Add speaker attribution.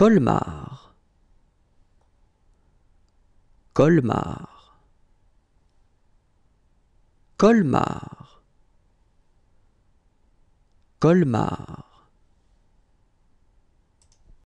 Speaker 1: Colmar Colmar Colmar Colmar